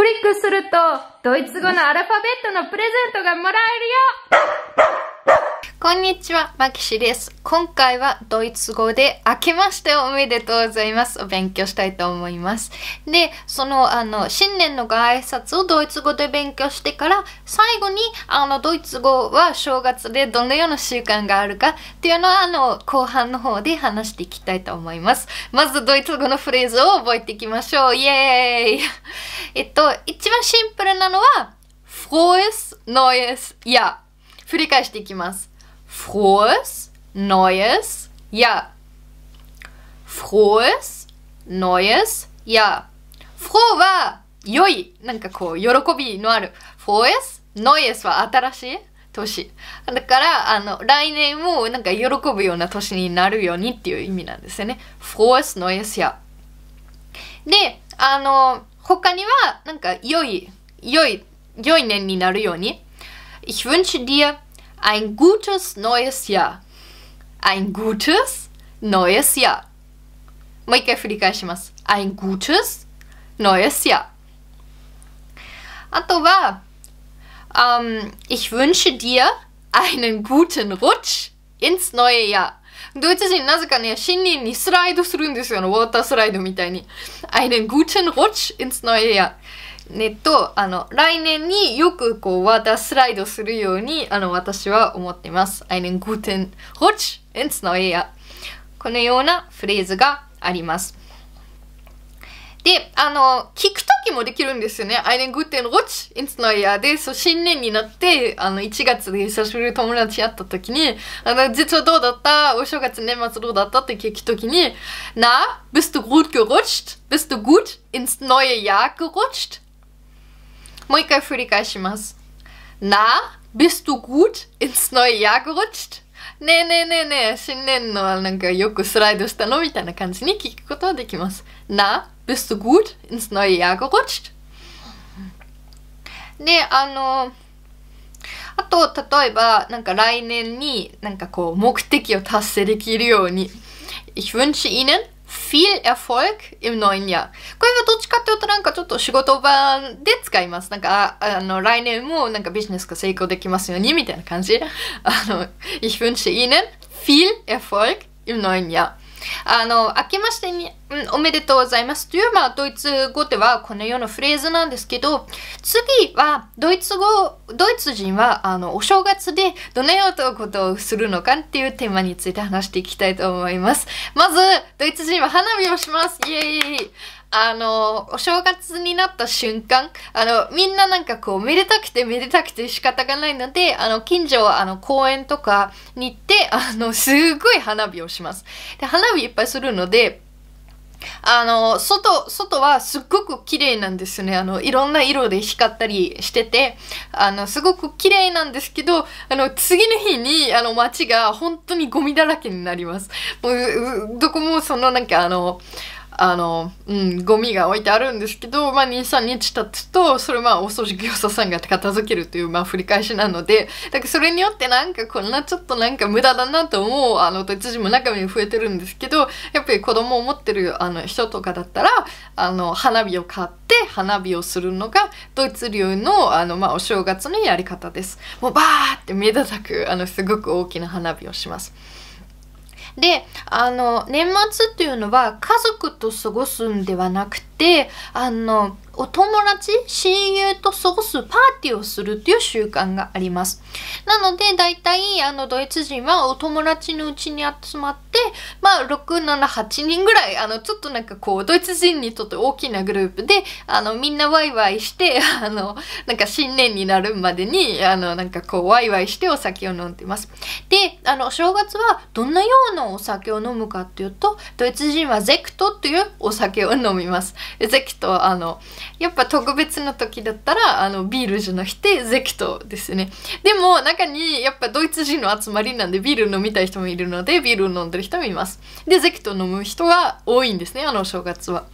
クリックすると、ドイツ語のアルファベットのプレゼントがもらえるよこんにちは、マキシです。今回はドイツ語で、明けましておめでとうございます。お勉強したいと思います。で、その、あの、新年のご挨拶をドイツ語で勉強してから、最後に、あの、ドイツ語は正月でどのような習慣があるかっていうのは、あの、後半の方で話していきたいと思います。まず、ドイツ語のフレーズを覚えていきましょう。イエーイ えっと、一番シンプルなのは、フォーエス、ノーエス、いや。振り返していきます。frohes neues Jahr. frohes neues Jahr. froh は良い。なんかこう、喜びのある。frohes neues は新しい年。だから、あの、来年もなんか喜ぶような年になるようにっていう意味なんですよね。f r ー h e s n e u s で、あの、他には、なんか、良い、良い、良い年になるように。Ich wünsche dir Ein gutes neues Jahr. Ein gutes neues Jahr. もう一回振り返します。Ein gutes neues Jahr. あとは、um, ähm, ich wünsche dir einen guten Rutsch ins neue Jahr. ドイツ人なぜかね、新年にスライドするんですよ、ね、ウォータースライドみたいに。einen guten Rutsch ins neue Jahr. ねと、あの、来年によくこう、ワータースライドするように、あの、私は思っています。このようなフレーズがあります。で、あの、聞くときもできるんですよね。で、そう、新年になって、あの、1月で久しぶりに友達会ったときに、あの、実はどうだったお正月年末どうだったって聞くときに、な、bist du gut gerutscht? bist du gut ins neue Jahr gerutscht? もう一回振り返します。な、bist du gut ins neue Jahr gerutscht? ねえねえねえねえ、新年のなんかよくスライドしたのみたいな感じに聞くことができます。な、bist du gut ins neue Jahr gerutscht? ねで、あの、あと、例えば、なんか来年になんかこう目的を達成できるように。Ich wünsche Ihnen viel Erfolg im neuen Jahr。これはどっちかっていうとなんかちょっと仕事場で使います。なんか、あの、来年もなんかビジネスが成功できますようにみたいな感じ。あの、ich wünsche Ihnen viel Erfolg im neuen Jahr。あの、明けましてに、うん、おめでとうございます。という、まあ、ドイツ語ではこのようなフレーズなんですけど、次は、ドイツ語、ドイツ人は、あの、お正月でどのようなことをするのかっていうテーマについて話していきたいと思います。まず、ドイツ人は花火をします。イエーイあの、お正月になった瞬間、あの、みんななんかこう、めでたくてめでたくて仕方がないので、あの、近所、あの、公園とかに行って、あの、すごい花火をします。で、花火いっぱいするので、あの、外、外はすっごく綺麗なんですね。あの、いろんな色で光ったりしてて、あの、すごく綺麗なんですけど、あの、次の日に、あの、街が本当にゴミだらけになります。もう、どこもそのなんかあの、あの、うん、ゴミが置いてあるんですけど、まあ、23日経つと、それまあ、お掃除業者さんが片付けるという、まあ、繰り返しなので、だからそれによってなんかこんなちょっとなんか無駄だなと思う、あの、都知も中身増えてるんですけど、やっぱり子供を持ってる、あの、人とかだったら、あの、花火を買って、花火をするのが、ドイツ流の、あの、まあ、お正月のやり方です。もう、バーって目立たく、あの、すごく大きな花火をします。であの年末っていうのは家族と過ごすんではなくてであのお友達親友と過ごすパーティーをするっていう習慣がありますなのでだいたいあのドイツ人はお友達のうちに集まってまあ678人ぐらいあのちょっとなんかこうドイツ人にとって大きなグループであのみんなワイワイしてあのなんか新年になるまでにあのなんかこうワイワイしてお酒を飲んでますであの正月はどんなようなお酒を飲むかっていうとドイツ人はゼクトっていうお酒を飲みますゼキトあのやっぱ特別な時だったらあのビールじゃなくてゼキトですねでも中にやっぱドイツ人の集まりなんでビール飲みたい人もいるのでビール飲んでる人もいますでゼキト飲む人が多いんですねあの正月は。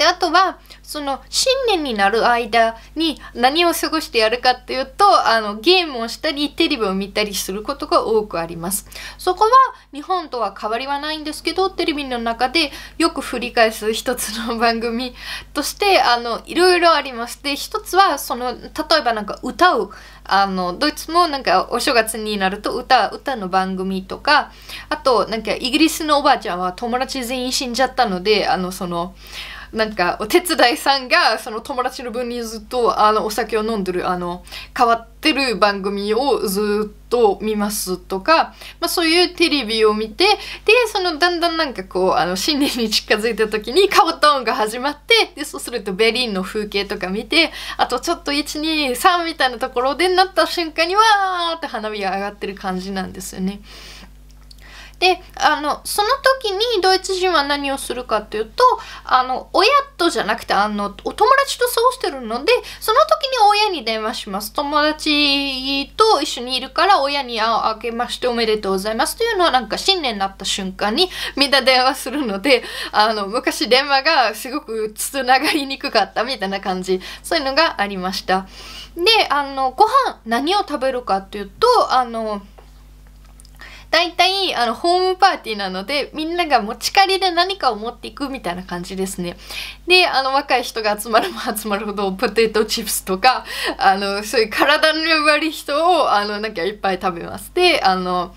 であとはその新年になる間に何を過ごしてやるかっていうとあのゲームをしたりテレビを見たりすることが多くありますそこは日本とは変わりはないんですけどテレビの中でよく振り返す一つの番組としてあのいろいろありまして一つはその例えばなんか歌うあのドイツもなんかお正月になると歌歌の番組とかあとなんかイギリスのおばあちゃんは友達全員死んじゃったのであのそのなんかお手伝いさんがその友達の分にずっとあのお酒を飲んでるあの変わってる番組をずっと見ますとか、まあ、そういうテレビを見てでそのだんだんなんかこうあの新年に近づいた時に変わった音が始まってでそうするとベリンの風景とか見てあとちょっと123みたいなところでなった瞬間にわーって花火が上がってる感じなんですよね。であのその時にドイツ人は何をするかというとあの親とじゃなくてあのお友達と過ごしてるのでその時に親に電話します友達と一緒にいるから親にあげましておめでとうございますというのはなんか新年になった瞬間にみんな電話するのであの昔電話がすごくつながりにくかったみたいな感じそういうのがありましたであのご飯何を食べるかというとあの大体、あの、ホームパーティーなので、みんなが持ち帰りで何かを持っていくみたいな感じですね。で、あの、若い人が集まれば 集まるほど、ポテトチップスとか、あの、そういう体の悪い人を、あの、なんかいっぱい食べます。で、あの、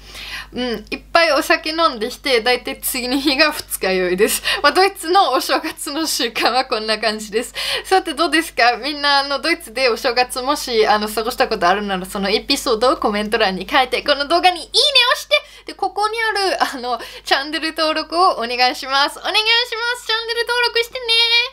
うん、いっぱいお酒飲んでして、大体次の日が二日酔いです。まあ、ドイツのお正月の習慣はこんな感じです。さて、どうですかみんな、あの、ドイツでお正月もし、あの、過ごしたことあるなら、そのエピソードをコメント欄に書いて、この動画にいいねをして、で、ここにある、あの、チャンネル登録をお願いします。お願いしますチャンネル登録してね